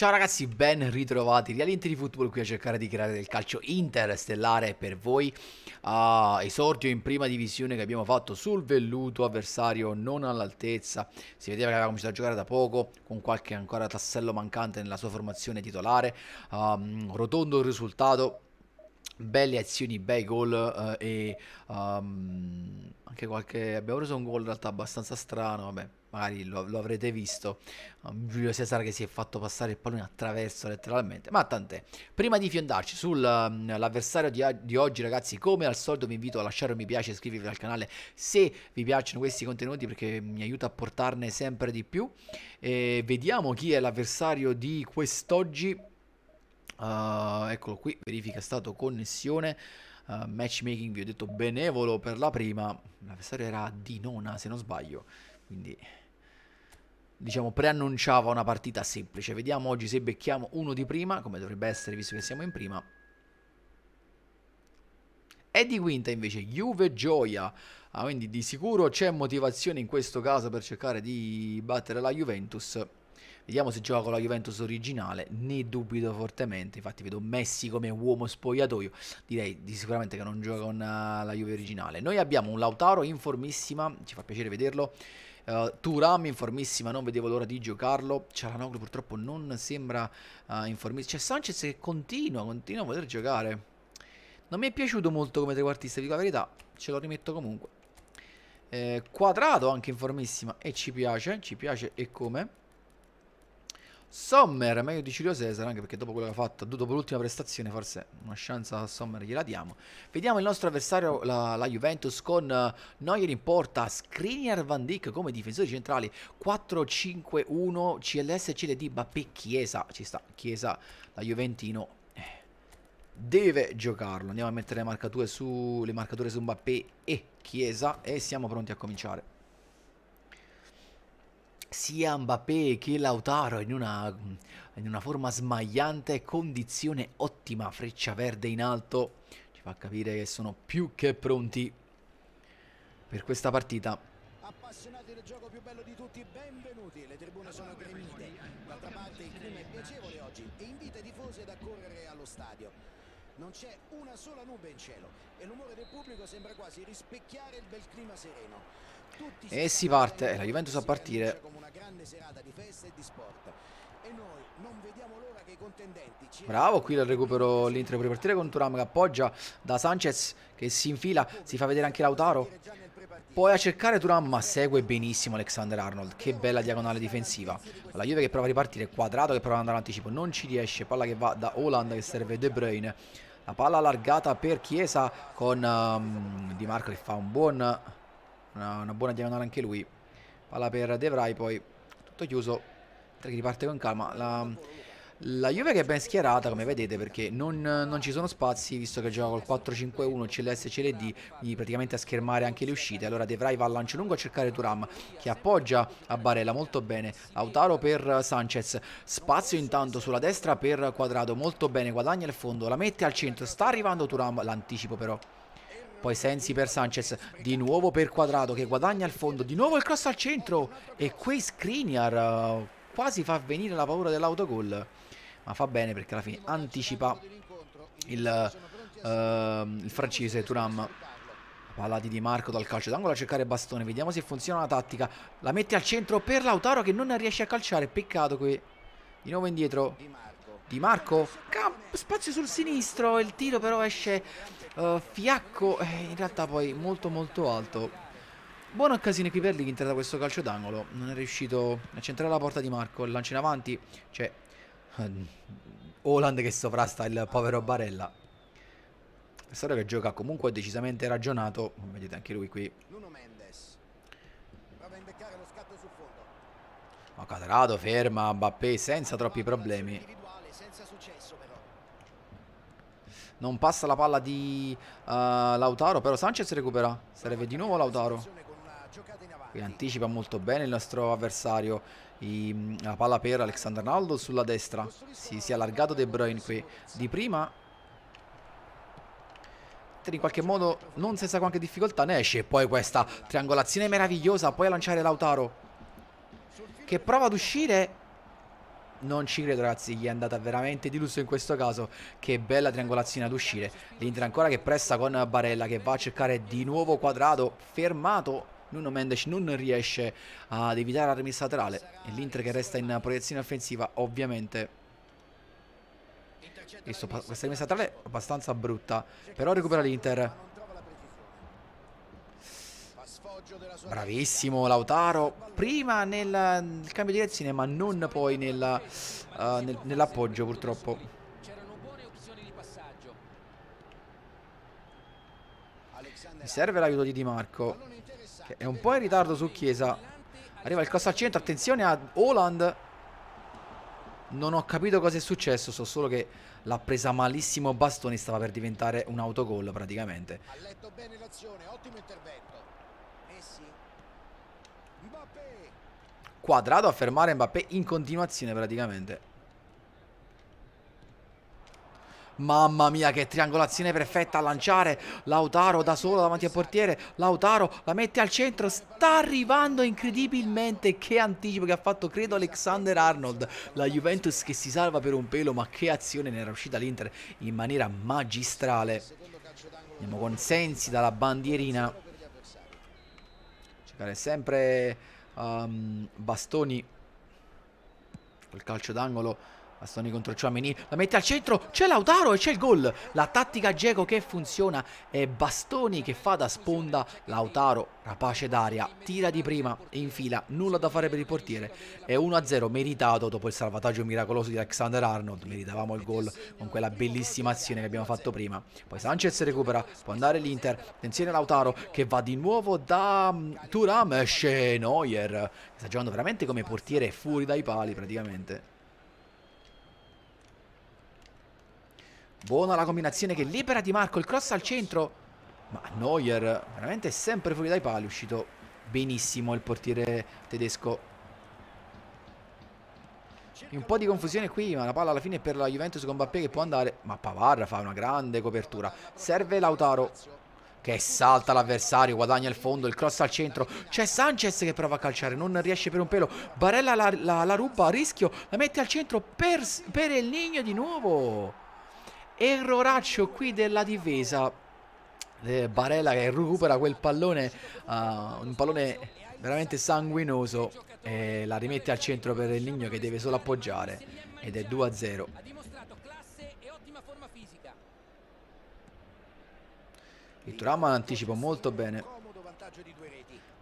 Ciao ragazzi, ben ritrovati, Rialienti di Football qui a cercare di creare del calcio interstellare per voi. Uh, esordio in prima divisione che abbiamo fatto sul velluto, avversario non all'altezza, si vedeva che aveva cominciato a giocare da poco, con qualche ancora tassello mancante nella sua formazione titolare, um, rotondo il risultato, belle azioni, bei gol uh, e um, anche qualche... abbiamo preso un gol in realtà abbastanza strano, vabbè magari lo, lo, avrete visto, um, Giulio Cesare che si è fatto passare il pallone attraverso letteralmente, ma tant'è. Prima di fiondarci sull'avversario um, di, di, oggi ragazzi, come al solito vi invito a lasciare un mi piace, e iscrivervi al canale se vi piacciono questi contenuti perché mi aiuta a portarne sempre di più. E vediamo chi è l'avversario di quest'oggi. Uh, eccolo qui, verifica stato connessione. Uh, matchmaking vi ho detto benevolo per la prima. L'avversario era di nona se non sbaglio. Quindi diciamo, preannunciava una partita semplice. Vediamo oggi se becchiamo uno di prima, come dovrebbe essere visto che siamo in prima. E di quinta invece Juve Gioia. Ah, quindi di sicuro c'è motivazione in questo caso per cercare di battere la Juventus. Vediamo se gioca con la Juventus originale, ne dubito fortemente, infatti vedo Messi come uomo spogliatoio, direi di sicuramente che non gioca con eh, la Juve originale. Noi abbiamo un Lautaro in formissima, ci fa piacere vederlo, Uh, eh, Turam in formissima, non vedevo l'ora di giocarlo. Cialanoglu purtroppo non sembra uh, eh, in formissima. C'è cioè, Sanchez che continua, continua a voler giocare. Non mi è piaciuto molto come trequartista, dico la verità. Ce lo rimetto comunque. Eh, quadrato anche in formissima e ci piace, ci piace e come. Sommer, meglio di Cirio Cesar, anche perché dopo quello che ha fatto, dopo l'ultima prestazione, forse una chance a Sommer gliela diamo. Vediamo il nostro avversario, la, la Juventus, con uh, Neuer in porta, Skriniar Van Dijk come difensori centrali, 4-5-1, CLS, CLD, Bappé, Chiesa, ci sta, Chiesa, la Juventino, eh, deve giocarlo. Andiamo a mettere le marcature su, le marcature su Mbappé e Chiesa e siamo pronti a cominciare sia Mbappé che Lautaro in una, in una forma smagliante, condizione ottima, freccia verde in alto, ci fa capire che sono più che pronti per questa partita appassionati del gioco più bello di tutti, benvenuti. Le tribune sono gremite. D'altra parte il clima è piacevole oggi e invita i tifosi ad accorrere allo stadio. Non c'è una sola nube in cielo e l'umore del pubblico sembra quasi rispecchiare il bel clima sereno. E si parte, la Juventus a partire. Bravo, qui il recupero l'Inter per partire con Turam che appoggia da Sanchez che si infila, si fa vedere anche Lautaro. Poi a cercare Turam ma segue benissimo Alexander Arnold, che bella diagonale difensiva. La Juve che prova a ripartire, Quadrato che prova ad andare in anticipo, non ci riesce, palla che va da Holland che serve De Bruyne. La palla allargata per Chiesa con um, Di Marco che fa un buon una, una buona diagonale anche lui palla per De Vrij poi tutto chiuso che riparte con calma la, la, Juve che è ben schierata come vedete perché non, non ci sono spazi visto che gioca col 4-5-1 CLS CLD quindi praticamente a schermare anche le uscite allora De Vrij va al lancio lungo a cercare Turam che appoggia a Barella molto bene Lautaro per Sanchez spazio intanto sulla destra per Quadrado molto bene guadagna il fondo la mette al centro sta arrivando Turam l'anticipo però poi Sensi per Sanchez, di nuovo per Quadrato che guadagna il fondo, di nuovo il cross al centro e qui Skriniar eh, quasi fa venire la paura dell'autogol, ma fa bene perché alla fine anticipa il, uh, il francese Turam. Palla di Di Marco dal calcio d'angolo a cercare Bastone, vediamo se funziona la tattica, la mette al centro per Lautaro che non riesce a calciare, peccato qui, di nuovo indietro di Marco, spazio sul sinistro, il tiro però esce uh, fiacco, eh, in realtà poi molto molto alto. Buona occasione qui per l'Inter da questo calcio d'angolo, non è riuscito a centrare la porta di Marco, il lancio in avanti, c'è um, eh, Holland che sovrasta il povero Barella. Storia che gioca comunque decisamente ragionato, vedete anche lui qui. Ma Quadrado ferma Mbappé senza troppi problemi. Non passa la palla di uh, Lautaro, però Sanchez recupera. Sarebbe di nuovo Lautaro. Qui anticipa molto bene il nostro avversario. I, la palla per Alexander Naldo sulla destra. Si, si è allargato De Bruyne qui di prima. In qualche modo non senza qualche difficoltà ne esce. E poi questa triangolazione meravigliosa. Poi a lanciare Lautaro. Che prova ad uscire non ci credo ragazzi, gli è andata veramente di lusso in questo caso. Che bella triangolazione ad uscire. L'Inter ancora che pressa con Barella che va a cercare di nuovo quadrato. Fermato Nuno Mendes non riesce ad evitare la rimessa laterale e l'Inter che resta in proiezione offensiva ovviamente questa rimessa laterale è abbastanza brutta però recupera l'Inter Bravissimo Lautaro, prima nel, nel, cambio di rezzine ma non poi nella, uh, nel, nell'appoggio purtroppo. Mi serve l'aiuto di Di Marco, che è un po' in ritardo su Chiesa. Arriva il costo al centro, attenzione a Holland. Non ho capito cosa è successo, so solo che l'ha presa malissimo Bastoni, stava per diventare un autogol praticamente. Ha letto bene l'azione, ottimo intervento. Quadrato a fermare Mbappé in continuazione praticamente. Mamma mia che triangolazione perfetta a lanciare Lautaro da solo davanti al portiere Lautaro la mette al centro Sta arrivando incredibilmente Che anticipo che ha fatto credo Alexander Arnold La Juventus che si salva per un pelo Ma che azione ne era uscita l'Inter In maniera magistrale Andiamo con Sensi dalla bandierina Bene, cioè, sempre um, Bastoni col calcio d'angolo Bastoni contro Ciuameni, la mette al centro, c'è Lautaro e c'è il gol. La tattica Geco che funziona è Bastoni che fa da sponda, Lautaro rapace d'aria, tira di prima e infila, nulla da fare per il portiere. È 1-0 meritato dopo il salvataggio miracoloso di Alexander Arnold, meritavamo il gol con quella bellissima azione che abbiamo fatto prima. Poi Sanchez recupera, può andare l'Inter, attenzione Lautaro che va di nuovo da mm, Turam, esce Neuer, sta giocando veramente come portiere fuori dai pali praticamente. Buona la combinazione che libera Di Marco, il cross al centro. Ma Neuer veramente sempre fuori dai pali, è uscito benissimo il portiere tedesco. E un po' di confusione qui, ma la palla alla fine è per la Juventus con Mbappé che può andare. Ma Pavarra fa una grande copertura. Serve Lautaro che salta l'avversario, guadagna il fondo, il cross al centro, c'è Sanchez che prova a calciare, non riesce per un pelo, Barella la, la, la ruba a rischio, la mette al centro per, per il Nigno di nuovo erroraccio qui della difesa. Eh, Barella che recupera quel pallone, uh, un pallone veramente sanguinoso e la rimette al centro per il Ligno che deve solo appoggiare ed è 2-0. Il Turam anticipa molto bene.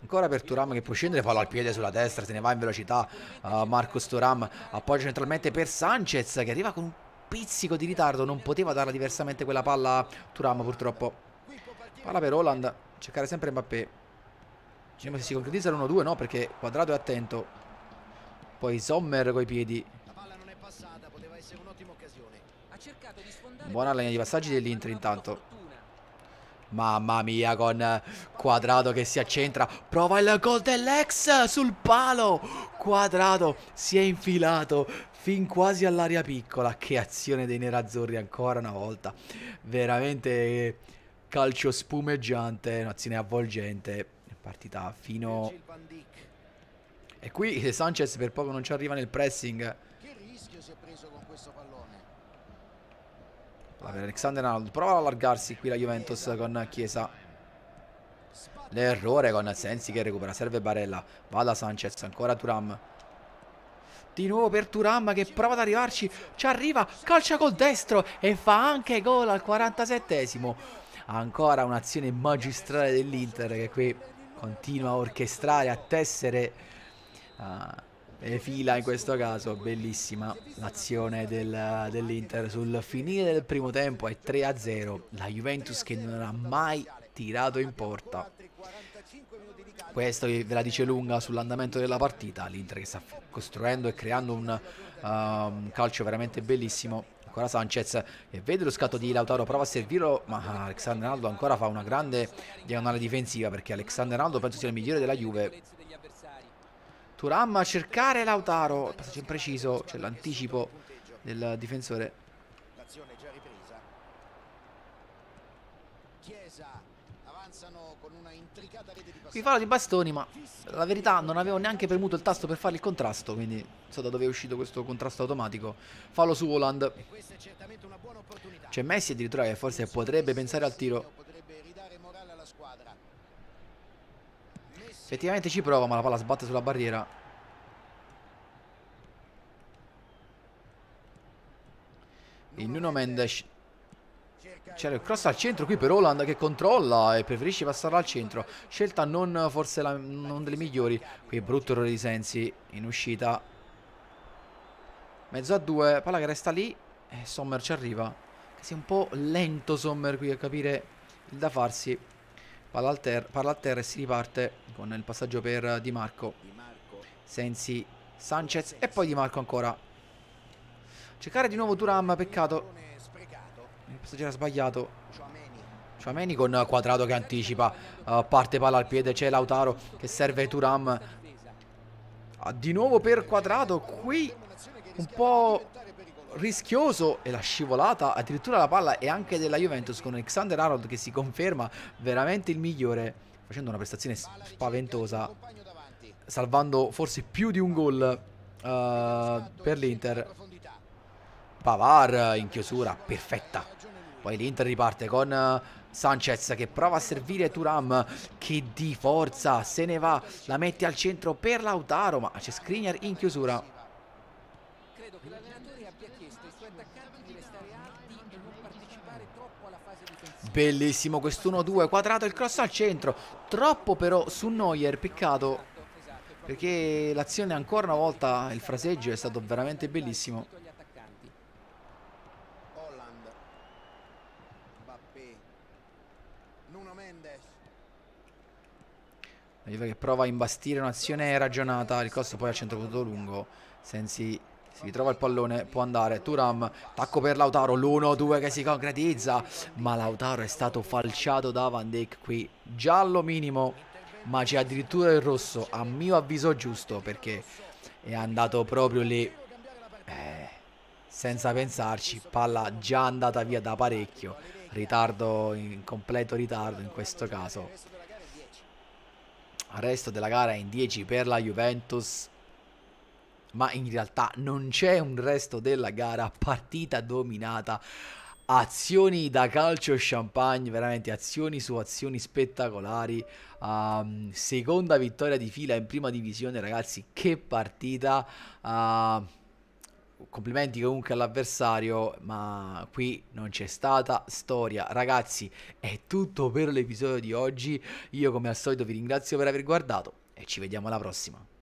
Ancora per Turam che può scendere, palla al piede sulla destra, se ne va in velocità uh, Marcos Turam, appoggia centralmente per Sanchez che arriva con un pizzico di ritardo non poteva darla diversamente quella palla a Turam purtroppo. Palla per Holland, cercare sempre Mbappé. Vediamo se si concretizza l'1-2, no perché Quadrato è attento. Poi Sommer coi piedi. Buona linea di passaggi dell'Inter intanto. Mamma mia con Quadrado che si accentra Prova il gol dell'ex sul palo Quadrado si è infilato fin quasi all'aria piccola. Che azione dei nerazzurri ancora una volta. Veramente calcio spumeggiante, un'azione avvolgente. Partita fino... E qui Sanchez per poco non ci arriva nel pressing. Che rischio si è preso con questo pallone? Va Alexander Arnold prova ad allargarsi qui la Juventus con Chiesa. L'errore con Sensi che recupera, serve Barella, va da Sanchez, ancora Turam. Di nuovo per Turam che prova ad arrivarci. Ci arriva, calcia col destro e fa anche gol al 47esimo. Ancora un'azione magistrale dell'Inter che qui continua a orchestrare, a tessere uh, e fila in questo caso. Bellissima l'azione del, dell'Inter sul finire del primo tempo è 3-0. La Juventus che non ha mai tirato in porta. Questo ve la dice lunga sull'andamento della partita, l'Inter che sta costruendo e creando un, uh, calcio veramente bellissimo ancora Sanchez e vede lo scatto di Lautaro prova a servirlo ma Alexander Naldo ancora fa una grande diagonale difensiva perché Alexander Naldo penso sia il migliore della Juve Turam a cercare Lautaro passaggio impreciso c'è cioè l'anticipo del difensore l'azione già ripresa Chiesa Qui parlo di bastoni, ma la verità non avevo neanche premuto il tasto per fare il contrasto, quindi non so da dove è uscito questo contrasto automatico. Fallo su Holland. C'è Messi addirittura che forse potrebbe pensare al tiro. Effettivamente ci prova, ma la palla sbatte sulla barriera. Il Nuno Mendes c'era il cross al centro qui per Holland che controlla e preferisce passarla al centro. Scelta non forse la, non delle migliori. Qui è brutto errore di Sensi in uscita. Mezzo a due, palla che resta lì. E Sommer ci arriva. Che sia un po' lento Sommer qui a capire il da farsi. Palla, ter palla a terra e si riparte con il passaggio per Di Marco. Sensi, Sanchez e poi Di Marco ancora. Cercare di nuovo Turam, peccato il passaggero ha sbagliato. Ciameni con Quadrato che anticipa. Uh, parte palla al piede. C'è Lautaro che serve Turam. Uh, ah, di nuovo per Quadrato. Qui un po' rischioso e la scivolata addirittura la palla è anche della Juventus con Alexander Arnold che si conferma veramente il migliore facendo una prestazione spaventosa salvando forse più di un gol uh, per l'Inter Pavar eh, in chiusura, perfetta. Poi l'Inter riparte con eh, Sanchez che prova a servire Turam che di forza se ne va, la mette al centro per Lautaro, ma c'è Skriniar in chiusura. Credo che l'allenatore abbia chiesto ai suoi attaccanti di restare alti e non partecipare troppo alla fase difensiva. Bellissimo quest'1-2, quadrato il cross al centro, troppo però su Neuer, peccato esatto, esatto. perché l'azione ancora una volta, il fraseggio è stato veramente bellissimo. che prova a imbastire un'azione ragionata, il costo poi al centro lungo, Sensi si ritrova il pallone, può andare Turam, tacco per Lautaro, l'1-2 che si concretizza, ma Lautaro è stato falciato da Van Dijk qui, giallo minimo, ma c'è addirittura il rosso, a mio avviso giusto, perché è andato proprio lì, eh, senza pensarci, palla già andata via da parecchio, ritardo, in completo ritardo in questo caso resto della gara in 10 per la Juventus ma in realtà non c'è un resto della gara, partita dominata, azioni da calcio champagne, veramente azioni su azioni spettacolari, um, seconda vittoria di fila in prima divisione ragazzi, che partita! Uh, complimenti comunque all'avversario, ma qui non c'è stata storia. Ragazzi, è tutto per l'episodio di oggi. Io come al solito vi ringrazio per aver guardato e ci vediamo alla prossima.